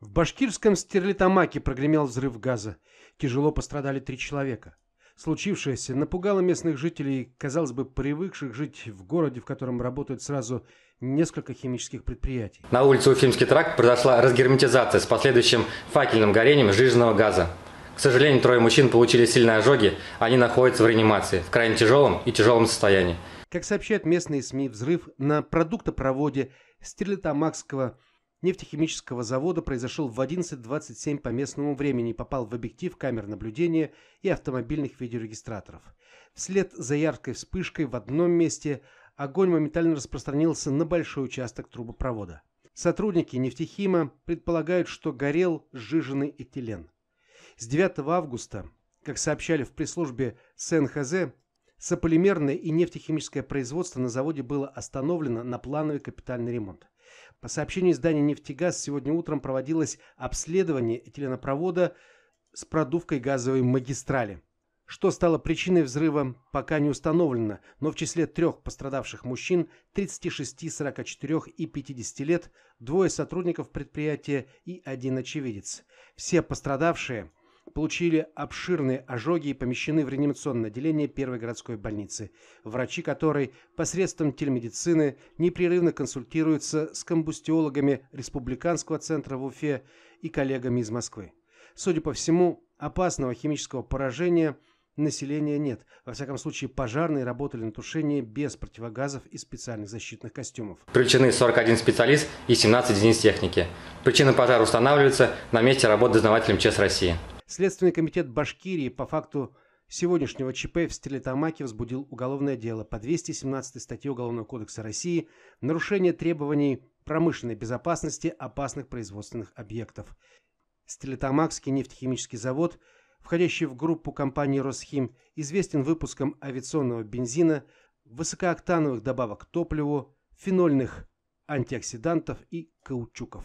В башкирском стерлитамаке прогремел взрыв газа. Тяжело пострадали три человека. Случившееся напугало местных жителей, казалось бы, привыкших жить в городе, в котором работают сразу несколько химических предприятий. На улице Уфимский тракт произошла разгерметизация с последующим факельным горением жиженного газа. К сожалению, трое мужчин получили сильные ожоги, они находятся в реанимации, в крайне тяжелом и тяжелом состоянии. Как сообщают местные СМИ, взрыв на продуктопроводе стерлитамакского нефтехимического завода произошел в 11.27 по местному времени и попал в объектив камер наблюдения и автомобильных видеорегистраторов. Вслед за яркой вспышкой в одном месте огонь моментально распространился на большой участок трубопровода. Сотрудники нефтехима предполагают, что горел сжиженный этилен. С 9 августа, как сообщали в пресс-службе СНХЗ, Сополимерное и нефтехимическое производство на заводе было остановлено на плановый капитальный ремонт. По сообщению издания «Нефтегаз», сегодня утром проводилось обследование этиленопровода с продувкой газовой магистрали. Что стало причиной взрыва, пока не установлено, но в числе трех пострадавших мужчин 36, 44 и 50 лет, двое сотрудников предприятия и один очевидец. Все пострадавшие – получили обширные ожоги и помещены в реанимационное отделение первой городской больницы, врачи которой посредством телемедицины непрерывно консультируются с комбустиологами Республиканского центра в Уфе и коллегами из Москвы. Судя по всему, опасного химического поражения населения нет. Во всяком случае, пожарные работали на тушение без противогазов и специальных защитных костюмов. Привлечены 41 специалист и 17 единиц техники. Причина пожара устанавливается на месте работы дознавателем ЧС России. Следственный комитет Башкирии по факту сегодняшнего ЧП в Стерлитамаке возбудил уголовное дело по 217 статье Уголовного кодекса России «Нарушение требований промышленной безопасности опасных производственных объектов». Стерлитамакский нефтехимический завод, входящий в группу компании «Росхим», известен выпуском авиационного бензина, высокооктановых добавок к топливу, фенольных антиоксидантов и каучуков.